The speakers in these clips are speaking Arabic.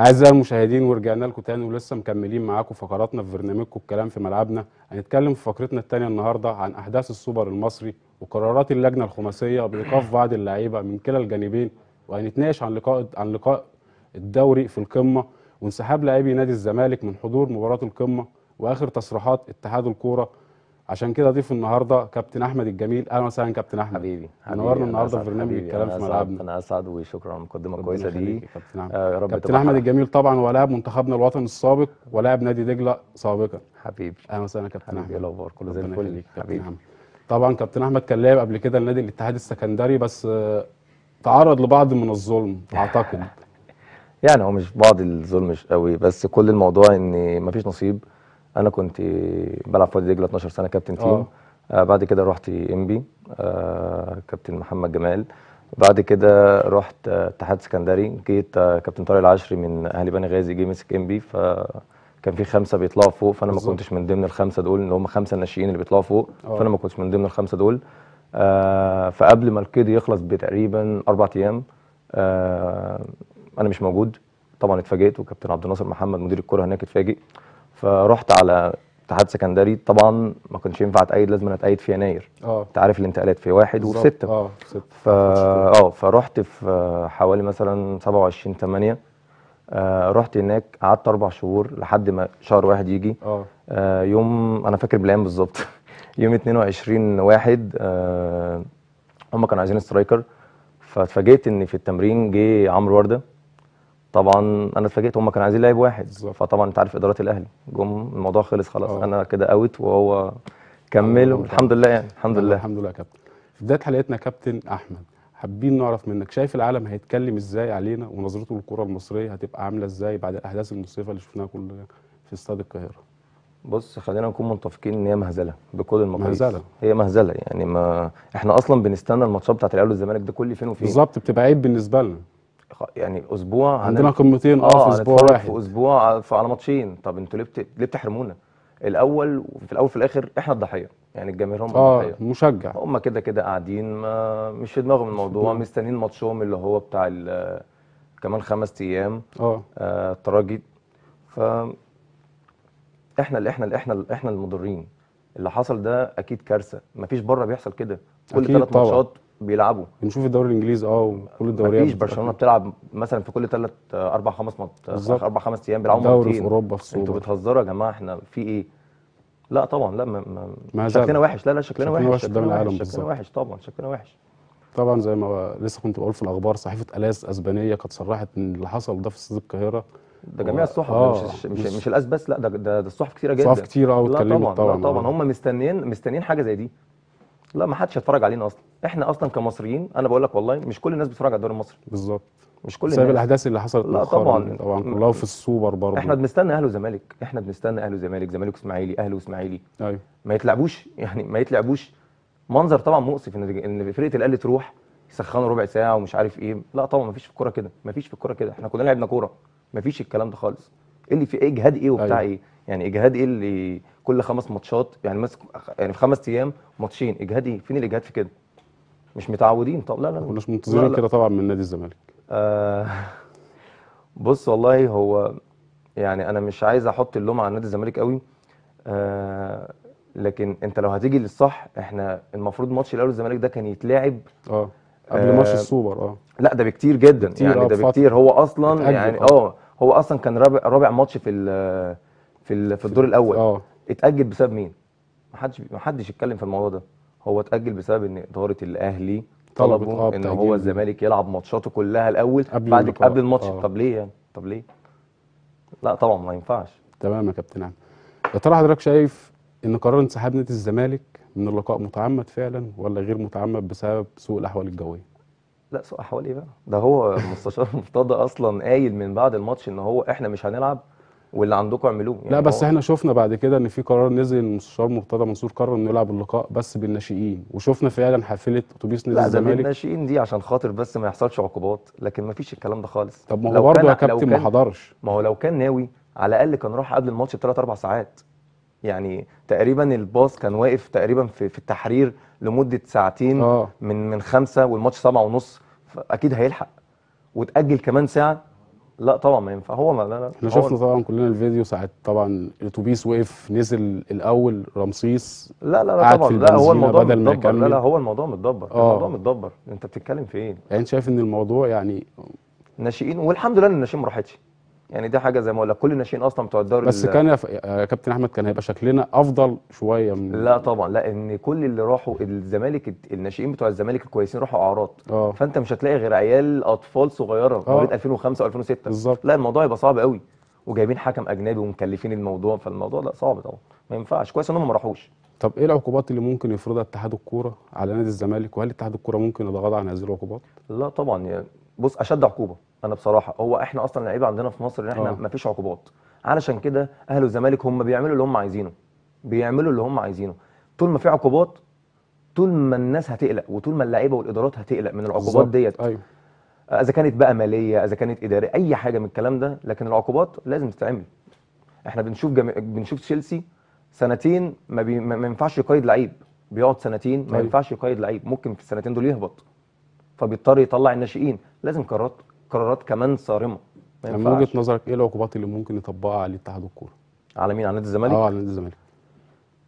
أعزائي المشاهدين ورجعنا لكم تاني ولسه مكملين معاكم فقراتنا في برنامجكم الكلام في ملعبنا هنتكلم في فقرتنا التانية النهاردة عن أحداث السوبر المصري وقرارات اللجنة الخماسية بإيقاف بعض اللعيبة من كلا الجانبين وهنتناقش عن لقاء عن لقاء الدوري في القمة وانسحاب لاعبي نادي الزمالك من حضور مباراة القمة وآخر تصريحات اتحاد الكورة عشان كده ضيف النهارده كابتن احمد الجميل اهلا وسهلا كابتن احمد حبيبي نورنا النهارده في برنامج الكلام في ملعبنا انا اسعد وشكرا على المقدمه الكويسه دي كابتن احمد آه رب كابتن احمد الجميل طبعا ولاعب منتخبنا الوطني السابق ولاعب نادي دجله سابقا حبيبي اهلا وسهلا كابتن احمد الاخبار كله زي الفل حبيبي طبعا كابتن احمد كان لاعب قبل كده لنادي الاتحاد السكندري بس آه، تعرض لبعض من الظلم اعتقد يعني هو مش بعض الظلم مش قوي بس كل الموضوع ان مفيش نصيب انا كنت بلعب في وادي دجله 12 سنه كابتن تيم آه. آه بعد كده رحت ام بي آه كابتن محمد جمال بعد كده رحت آه، اتحاد آه سكندري جيت آه كابتن طارق العشري من اهلي بني غازي جه مسك ام بي فكان في خمسه بيطلعوا فوق فانا بالزبط. ما كنتش من ضمن الخمسه دول اللي هم خمسه الناشئين اللي بيطلعوا فوق أوه. فانا ما كنتش من ضمن الخمسه دول آه فقبل ما القيد يخلص بتقريبا اربع ايام آه انا مش موجود طبعا اتفاجئت وكابتن عبد الناصر محمد مدير الكره هناك اتفاجئ فرحت على اتحاد سكندري طبعا ما كنتش ينفع اتأيد لازم انا اتأيد في يناير اه انت عارف الانتقالات في واحد بالزبط. وستة اه ستة فا اه فرحت في حوالي مثلا 27 8 آه رحت هناك قعدت اربع شهور لحد ما شهر واحد يجي اه, آه يوم انا فاكر بالايام بالظبط يوم 22 واحد آه هم كانوا عايزين سترايكر فاتفاجئت ان في التمرين جه عمرو ورده طبعا انا اتفاجئت هم كانوا عايزين لاعب واحد بالزبط. فطبعا انت عارف ادارات الاهلي جم الموضوع خلص خلاص أوه. انا كده اوت وهو كمل آه. والحمد لله يعني الحمد لله الحمد لله يا كابتن في بدايه حلقتنا كابتن احمد حابين نعرف منك شايف العالم هيتكلم ازاي علينا ونظرته للكره المصريه هتبقى عامله ازاي بعد الاحداث المصريه اللي شفناها كل في استاد القاهره بص خلينا نكون متفقين ان هي مهزله بكل المقاييس مهزله هي مهزله يعني ما احنا اصلا بنستنى الماتشات بتاعت الاهلي والزمالك ده كل فين وفين بالظبط بتبقى عيب بالنسبه لنا يعني اسبوع عندنا قمتين اه في آه، اسبوع واحد في اسبوع على ماتشين طب انتوا ليه بت... ليه بتحرمونا؟ الاول وفي الاول وفي الاخر احنا الضحيه يعني الجماهير هم آه الضحيه مشجع هم كده كده قاعدين ما مش في دماغهم الموضوع مستنيين ماتشهم اللي هو بتاع كمان خمس ايام اه, آه، الترجي ف احنا اللي احنا اللي احنا اللي احنا المضرين اللي حصل ده اكيد كارثه مفيش بره بيحصل كده كل ثلاث ماتشات بيلعبوا بنشوف الدوري الانجليزي اه وكل الدوريات مفيش برشلونه بتلعب مثلا في كل ثلاث آه، اربع خمس ماتشات آه، اربع خمس ايام بيلعبوا مرتين دوري في اوروبا في انتوا بتهزروا يا جماعه احنا في ايه؟ لا طبعا لا ما ما شكلنا وحش لا لا شكلنا, شكلنا وحش شكلنا وحش, العالم شكلنا وحش طبعا شكلنا وحش طبعا زي ما لسه كنت بقول في الاخبار صحيفه الاس اسبانيه قد صرحت ان اللي حصل ده في استاد القاهره ده جميع الصحف آه مش مش, مش الاس بس لا ده ده, الصحف كتيره جدا صحف كثيره اه طبعا طبعا, طبعا آه. هم مستنيين مستنيين حاجه زي دي لا ما حدش هيتفرج علينا اصلا احنا اصلا كمصريين انا بقول لك والله مش كل الناس بتتفرج على الدوري المصري بالظبط مش كل بسبب الاحداث اللي حصلت لا طبعا طبعا كلها في السوبر برضه احنا بنستنى اهلي وزمالك احنا بنستنى اهلي وزمالك زمالك واسماعيلي اهلي واسماعيلي ايوه ما يتلعبوش يعني ما يتلعبوش منظر طبعا مؤسف ان ان فرقه الاهلي تروح يسخنوا ربع ساعه ومش عارف ايه لا طبعا ما فيش في الكوره كده ما فيش في الكوره كده احنا كلنا لعبنا كوره ما فيش الكلام ده خالص ايه اللي في إيه؟ اجهاد ايه وبتاع أيوه. ايه يعني اجهاد ايه اللي كل خمس ماتشات يعني ماسك يعني في خمس ايام ماتشين اجهادي فين الاجهاد في كده؟ مش متعودين طب لا لا ما كناش منتظرين كده طبعا من نادي الزمالك آه بص والله هو يعني انا مش عايز احط اللوم على نادي الزمالك قوي آه لكن انت لو هتيجي للصح احنا المفروض ماتش الاول الزمالك ده كان يتلعب اه قبل آه ماتش السوبر اه لا ده بكتير جدا بكتير يعني آه، ده بكتير هو اصلا يعني آه. اه هو اصلا كان رابع رابع ماتش في في في الدور الاول اه اتاجل بسبب مين محدش محدش يتكلم في الموضوع ده هو اتاجل بسبب ان اداره الاهلي طلبوا آه، ان هو الزمالك يلعب ماتشاته كلها الاول قبل بعد قبل الماتش آه. طب ليه يعني طب ليه لا طبعا ما ينفعش تمام يا كابتن عم يا ترى حضرتك شايف ان قرار انسحاب نادي الزمالك من اللقاء متعمد فعلا ولا غير متعمد بسبب سوء الاحوال الجويه لا سوء احوال ايه بقى ده هو المستشار مرتضى اصلا قايل من بعد الماتش ان هو احنا مش هنلعب واللي عندكم اعملوه يعني لا بس احنا شفنا بعد كده ان في قرار نزل المستشار مرتضى منصور قرر انه يلعب اللقاء بس بالناشئين وشفنا فعلا حفله اتوبيس نادي الزمالك لا بالناشئين دي عشان خاطر بس ما يحصلش عقوبات لكن ما فيش الكلام ده خالص طب ما هو برضه يا كابتن ما حضرش ما هو لو كان ناوي على الاقل كان راح قبل الماتش بثلاث اربع ساعات يعني تقريبا الباص كان واقف تقريبا في, في التحرير لمده ساعتين آه. من من خمسه والماتش سبعه ونص اكيد هيلحق وتاجل كمان ساعه لا طبعا ما ينفع هو ما لا لا احنا شفنا طبعا كلنا الفيديو ساعه طبعا الاتوبيس وقف نزل الاول رمسيس لا لا لا طبعا لا هو الموضوع متدبر لا آه. لا هو الموضوع متدبر الموضوع متدبر انت بتتكلم في ايه؟ يعني انت شايف ان الموضوع يعني ناشئين والحمد لله ان الناشئين ما راحتش يعني دي حاجه زي ما اقول لك كل الناشئين اصلا بتوع الدوري بس كان يا, كابتن احمد كان هيبقى شكلنا افضل شويه من لا طبعا لا ان كل اللي راحوا الزمالك الناشئين بتوع الزمالك الكويسين راحوا اعراض آه. فانت مش هتلاقي غير عيال اطفال صغيره آه. مواليد 2005 و2006 بالظبط لا الموضوع هيبقى صعب قوي وجايبين حكم اجنبي ومكلفين الموضوع فالموضوع لا صعب طبعا ما ينفعش كويس انهم ما راحوش طب ايه العقوبات اللي ممكن يفرضها اتحاد الكوره على نادي الزمالك وهل اتحاد الكوره ممكن يتغاضى عن هذه العقوبات؟ لا طبعا يعني بص اشد عقوبه انا بصراحه هو احنا اصلا لعيبه عندنا في مصر ان احنا اه. ما فيش عقوبات علشان كده اهل الزمالك هم بيعملوا اللي هم عايزينه بيعملوا اللي هم عايزينه طول ما في عقوبات طول ما الناس هتقلق وطول ما اللعيبه والادارات هتقلق من العقوبات ديت ايوه اذا كانت بقى ماليه اذا كانت اداريه اي حاجه من الكلام ده لكن العقوبات لازم تتعمل احنا بنشوف جم... بنشوف تشيلسي سنتين ما, بي... ما ينفعش يقيد لعيب بيقعد سنتين ما أيوه. ينفعش يقيد لعيب ممكن في السنتين دول يهبط فبيضطر يطلع الناشئين لازم قرارات قرارات كمان صارمه ما يعني من وجهه نظرك ايه العقوبات اللي ممكن يطبقها على اتحاد الكوره؟ على مين؟ على نادي الزمالك؟ اه على نادي الزمالك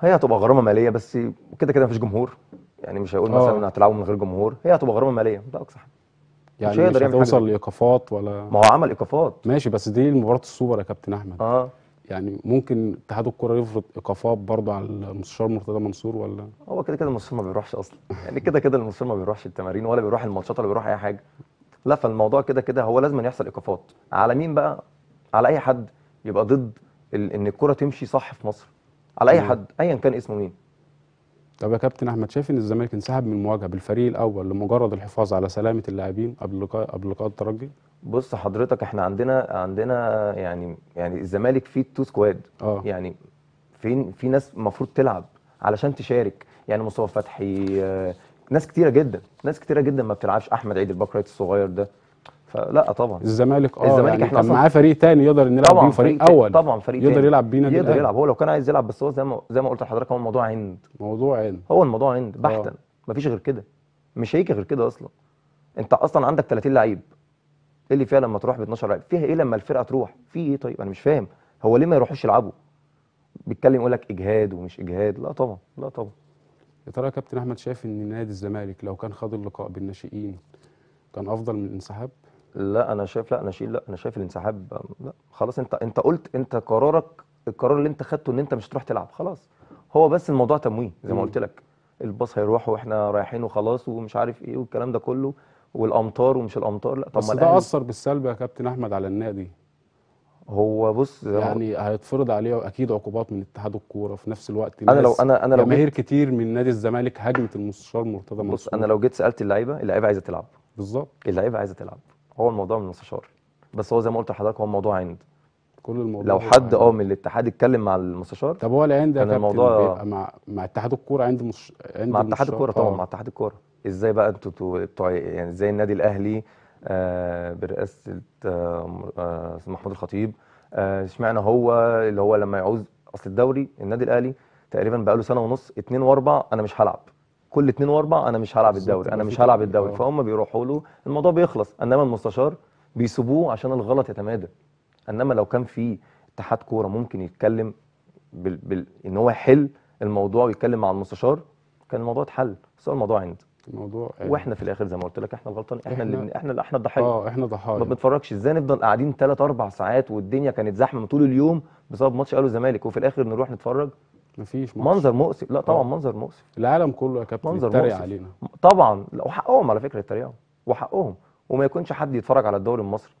هي هتبقى غرامه ماليه بس كده كده مفيش جمهور يعني مش هيقول مثلا آه. هتلعبوا من غير جمهور هي هتبقى غرامه ماليه ده اقصى حاجه يعني مش هيقدر يعمل توصل لايقافات ولا ما هو عمل ايقافات ماشي بس دي مباراه السوبر يا كابتن احمد اه يعني ممكن اتحاد الكوره يفرض ايقافات برضه على المستشار مرتضى منصور ولا هو كده كده المستشار ما بيروحش اصلا يعني كده كده المستشار ما بيروحش التمارين ولا بيروح الماتشات ولا بيروح اي حاجه لا فالموضوع كده كده هو لازم يحصل ايقافات على مين بقى على اي حد يبقى ضد ان الكره تمشي صح في مصر على اي حد ايا كان اسمه مين طب يا كابتن احمد شايف ان الزمالك انسحب من المواجهه بالفريق الاول لمجرد الحفاظ على سلامه اللاعبين قبل لقاء قبل لقاء الترجي بص حضرتك احنا عندنا عندنا يعني يعني الزمالك فيه تو سكواد آه. يعني في في ناس المفروض تلعب علشان تشارك يعني مصطفى فتحي آه، ناس كتيره جدا ناس كتيره جدا ما بتلعبش احمد عيد الباك رايت الصغير ده فلا طبعا الزمالك اه الزمالك يعني احنا كان معاه فريق تاني يقدر نلعب بيه فريق اول طبعا فريق يقدر تاني. يلعب بينا يقدر يلعب هو لو كان عايز يلعب بس هو زي ما زي ما قلت لحضرتك هو الموضوع عند موضوع عند هو الموضوع عند آه. بحتا مفيش غير كده مش هيك غير كده اصلا انت اصلا عندك 30 لعيب ايه اللي فيها لما تروح ب 12 لعيب فيها ايه لما الفرقه تروح في ايه طيب انا مش فاهم هو ليه ما يروحوش يلعبوا بيتكلم يقول لك اجهاد ومش اجهاد لا طبعا لا طبعا يا ترى يا كابتن احمد شايف ان نادي الزمالك لو كان خاض اللقاء بالناشئين كان افضل من الانسحاب لا انا شايف لا ناشئين لا انا شايف الانسحاب لا خلاص انت انت قلت انت قرارك القرار اللي انت خدته ان انت مش هتروح تلعب خلاص هو بس الموضوع تموين زي ما قلت لك الباص هيروح واحنا رايحين وخلاص ومش عارف ايه والكلام ده كله والامطار ومش الامطار لا طب بس ده اثر بالسلب يا كابتن احمد على النادي هو بص يعني هيتفرض عليه اكيد عقوبات من اتحاد الكوره في نفس الوقت انا لو انا انا لو جماهير كتير من نادي الزمالك هاجمت المستشار مرتضى منصور بص انا لو جيت سالت اللعيبه اللعيبه عايزه تلعب بالظبط اللعيبه عايزه تلعب هو الموضوع من المستشار بس هو زي ما قلت لحضرتك هو الموضوع عند كل الموضوع لو حد اه من الاتحاد اتكلم مع المستشار طب هو العين ده كان الموضوع بيبقى مع مع اتحاد الكوره عند مش عند مع اتحاد الكوره طبعا آه. مع اتحاد الكوره ازاي بقى انتوا بتوع يعني ازاي النادي الاهلي آه، برئاسه آه، آه، محمود الخطيب اشمعنى هو اللي هو لما يعوز اصل الدوري النادي الاهلي تقريبا بقى له سنه ونص 2 و4 انا مش هلعب كل 2 و4 انا مش هلعب الدوري انا مش هلعب الدوري فهم بيروحوا له الموضوع بيخلص انما المستشار بيسيبوه عشان الغلط يتمادى انما لو كان في اتحاد كوره ممكن يتكلم بال... بال... ان هو يحل الموضوع ويتكلم مع المستشار كان الموضوع اتحل بس هو الموضوع عنده الموضوع يعني واحنا في الاخر زي ما قلت لك احنا الغلطان احنا, احنا اللي احنا احنا الضحيه اه احنا ضحايا ما بنتفرجش ازاي نفضل قاعدين 3 4 ساعات والدنيا كانت زحمه طول اليوم بسبب ماتش قالوا زمالك وفي الاخر نروح نتفرج مفيش ماتش. منظر مؤسف لا طبعا أوه. منظر مؤسف العالم كله يا كابتن بيتريق علينا طبعا وحقهم على فكره يتريقوا وحقهم وما يكونش حد يتفرج على الدوري المصري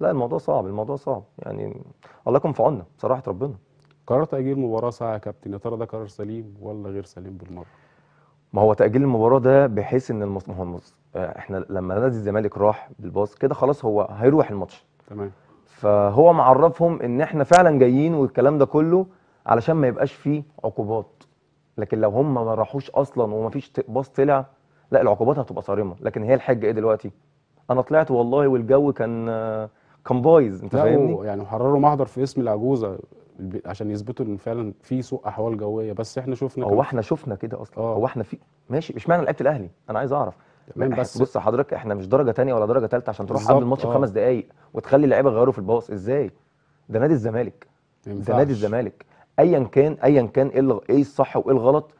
لا الموضوع صعب الموضوع صعب يعني الله يكون في عوننا بصراحه ربنا قررت اجيب مباراه ساعه يا كابتن يا ترى ده قرار سليم ولا غير سليم بالمره ما هو تاجيل المباراه ده بحيث ان المص... ما هو المص... آه، احنا لما نادي الزمالك راح بالباص كده خلاص هو هيروح الماتش تمام فهو معرفهم ان احنا فعلا جايين والكلام ده كله علشان ما يبقاش فيه عقوبات لكن لو هم ما راحوش اصلا وما فيش باص طلع لا العقوبات هتبقى صارمه لكن هي الحجه ايه دلوقتي انا طلعت والله والجو كان آه، كان بايظ انت فاهمني يعني حرروا محضر في اسم العجوزه عشان يثبتوا ان فعلا في سوء احوال جويه بس احنا شفنا هو احنا شفنا كده اصلا آه. هو احنا في ماشي مش معنى لعيبه الاهلي انا عايز اعرف تمام بس بص حضرتك احنا مش درجه ثانيه ولا درجه ثالثه عشان تروح قبل الماتش آه. بخمس دقائق وتخلي اللعيبه يغيروا في الباص ازاي ده نادي الزمالك ده نادي الزمالك ايا كان ايا كان ايه ايه الصح وايه الغلط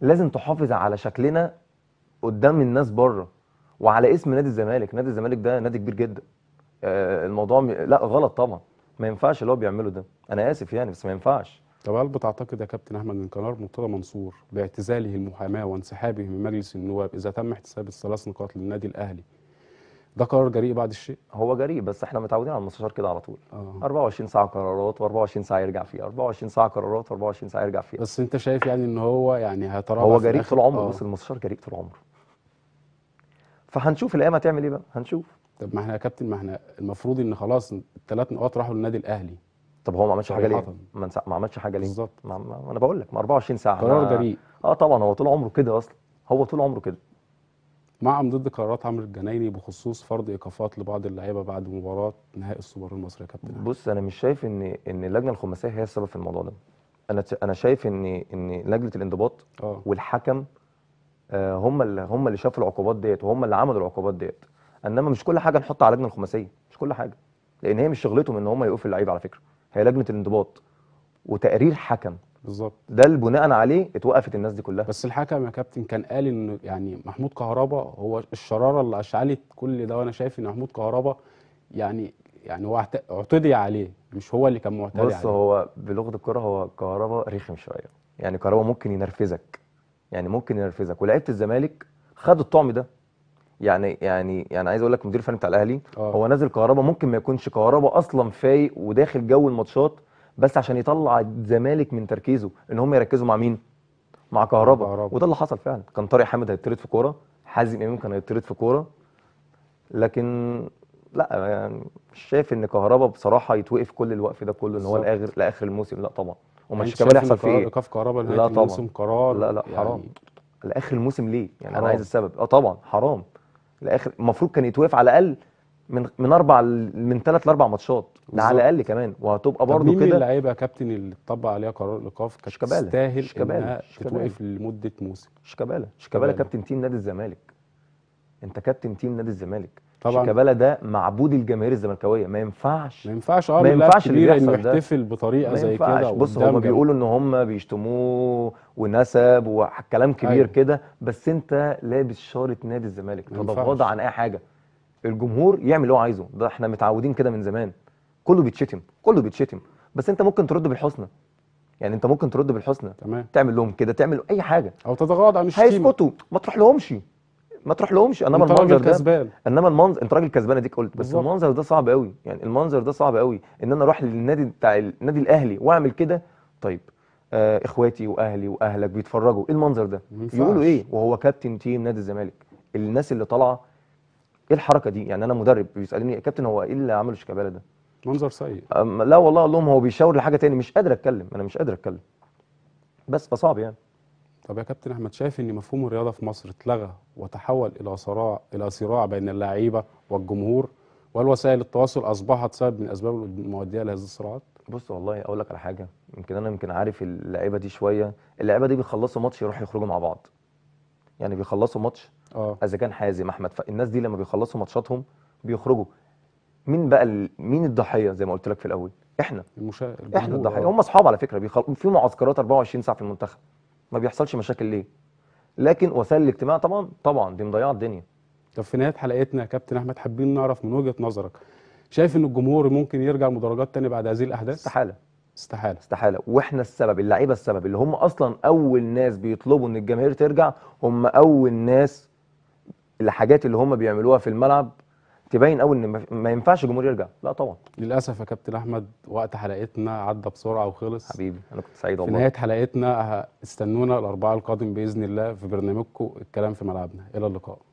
لازم تحافظ على شكلنا قدام الناس بره وعلى اسم نادي الزمالك نادي الزمالك ده نادي كبير جدا آه، الموضوع لا غلط طبعا ما ينفعش اللي هو بيعمله ده انا اسف يعني بس ما ينفعش طب هل بتعتقد يا كابتن احمد ان قرار مرتضى منصور باعتزاله المحاماه وانسحابه من مجلس النواب اذا تم احتساب الثلاث نقاط للنادي الاهلي ده قرار جريء بعد الشيء هو جريء بس احنا متعودين على المستشار كده على طول آه. 24 ساعه قرارات و24 ساعه يرجع فيها 24 ساعه قرارات و24 ساعه يرجع فيها بس انت شايف يعني ان هو يعني هيتراجع هو جريء طول عمره آه. بس المستشار جريء طول عمره فهنشوف الايام هتعمل ايه بقى هنشوف طب ما احنا يا كابتن ما احنا المفروض ان خلاص الثلاث نقاط راحوا للنادي الاهلي طب هو ما عملش حاجه ليه؟ ما, ما عملش حاجه ليه؟ بالظبط ما, انا بقول لك ما 24 ساعه قرار جريء اه طبعا هو طول عمره كده اصلا هو طول عمره كده معهم ضد قرارات عمرو الجنايني بخصوص فرض ايقافات لبعض اللعيبه بعد مباراه نهائي السوبر المصري يا كابتن بص انا مش شايف ان ان اللجنه الخماسيه هي السبب في الموضوع ده انا انا شايف ان ان لجنه الانضباط أوه. والحكم آه، هم اللي هم اللي شافوا العقوبات ديت وهم اللي عملوا العقوبات ديت انما مش كل حاجه نحط على اللجنه الخماسيه مش كل حاجه لان هي مش شغلتهم ان هم يوقفوا اللعيبه على فكره هي لجنه الانضباط وتقرير حكم بالظبط ده اللي بناء عليه اتوقفت الناس دي كلها بس الحكم يا كابتن كان قال ان يعني محمود كهربا هو الشراره اللي اشعلت كل ده وانا شايف ان محمود كهربا يعني يعني هو اعتدي عليه مش هو اللي كان معتدي عليه بص هو بلغه الكره هو كهربا رخم شويه يعني كهربا ممكن ينرفزك يعني ممكن ينرفزك ولعيبه الزمالك خدوا الطعم ده يعني يعني يعني عايز اقول لك المدير الفني بتاع الاهلي أوه. هو نازل كهربا ممكن ما يكونش كهربا اصلا فايق وداخل جو الماتشات بس عشان يطلع الزمالك من تركيزه ان هم يركزوا مع مين؟ مع كهربا, وده اللي حصل فعلا كان طارق حامد هيطرد في كوره حازم امام كان هيطرد في كوره لكن لا يعني شايف ان كهربا بصراحه يتوقف كل الوقف ده كله ان هو لاخر لاخر الموسم لا طبعا ومش كمان يحصل فيه ايه؟ ايقاف كهربا طبعا الموسم قرار لا لا يعني حرام لاخر الموسم ليه؟ يعني حرام. انا عايز السبب اه طبعا حرام لاخر المفروض كان يتوقف على الاقل من من اربع من ثلاث لاربع ماتشات على الاقل كمان وهتبقى برضه كده مين اللعيبه يا كابتن اللي اتطبق عليها قرار الايقاف كانت تستاهل شكبالة. انها تتوقف لمده موسم شيكابالا شيكابالا كابتن تيم نادي الزمالك انت كابتن تيم نادي الزمالك طبعا شيكابالا ده معبود الجماهير الزملكاويه ما ينفعش ما ينفعش اه ما ينفعش اللي يحصل ده يحتفل بطريقه زي كده بص هم بيقولوا ان هم بيشتموه ونسب وكلام كبير أيوه. كده بس انت لابس شاره نادي الزمالك تتغاضى عن اي حاجه الجمهور يعمل اللي هو عايزه ده احنا متعودين كده من زمان كله بيتشتم كله بيتشتم بس انت ممكن ترد بالحسنى يعني انت ممكن ترد بالحسنى تمام تعمل لهم كده تعمل اي حاجه او تتغاضى عن الشتيمه هيسكتوا ما تروح لهمش ما تروح لهمش انما المنظر ده كسبان. انما المنظر انت راجل كسبان اديك قلت بس بالضبط. المنظر ده صعب قوي يعني المنظر ده صعب قوي ان انا اروح للنادي بتاع النادي الاهلي واعمل كده طيب آه اخواتي واهلي واهلك بيتفرجوا ايه المنظر ده يقولوا ايه وهو كابتن تيم نادي الزمالك الناس اللي طالعه ايه الحركه دي يعني انا مدرب بيسالني يا كابتن هو ايه اللي عمله شيكابالا ده منظر سيء لا والله اقول لهم هو بيشاور لحاجه تاني مش قادر اتكلم انا مش قادر اتكلم بس فصعب يعني طب يا كابتن احمد شايف ان مفهوم الرياضه في مصر اتلغى وتحول الى صراع الى صراع بين اللعيبه والجمهور والوسائل التواصل اصبحت سبب من اسباب المؤديه لهذه الصراعات بص والله اقول لك على حاجه يمكن انا يمكن عارف اللعيبه دي شويه اللعيبه دي بيخلصوا ماتش يروحوا يخرجوا مع بعض يعني بيخلصوا ماتش اه اذا كان حازم احمد فالناس دي لما بيخلصوا ماتشاتهم بيخرجوا مين بقى ال... مين الضحيه زي ما قلت لك في الاول احنا المشا... احنا الضحيه آه. هم اصحاب على فكره بيخل... في معسكرات 24 ساعه في المنتخب ما بيحصلش مشاكل ليه لكن وسائل الاجتماع طبعا طبعا دي مضيعه الدنيا طب في نهايه حلقتنا يا كابتن احمد حابين نعرف من وجهه نظرك شايف ان الجمهور ممكن يرجع مدرجات تاني بعد هذه الاحداث استحاله استحاله استحاله واحنا السبب اللعيبه السبب اللي هم اصلا اول ناس بيطلبوا ان الجماهير ترجع هم اول ناس الحاجات اللي هم بيعملوها في الملعب تبين قوي ان ما ينفعش الجمهور يرجع لا طبعا للاسف يا كابتن احمد وقت حلقتنا عدى بسرعه وخلص حبيبي انا كنت سعيد والله في نهايه حلقتنا استنونا الاربعاء القادم باذن الله في برنامجكم الكلام في ملعبنا الى اللقاء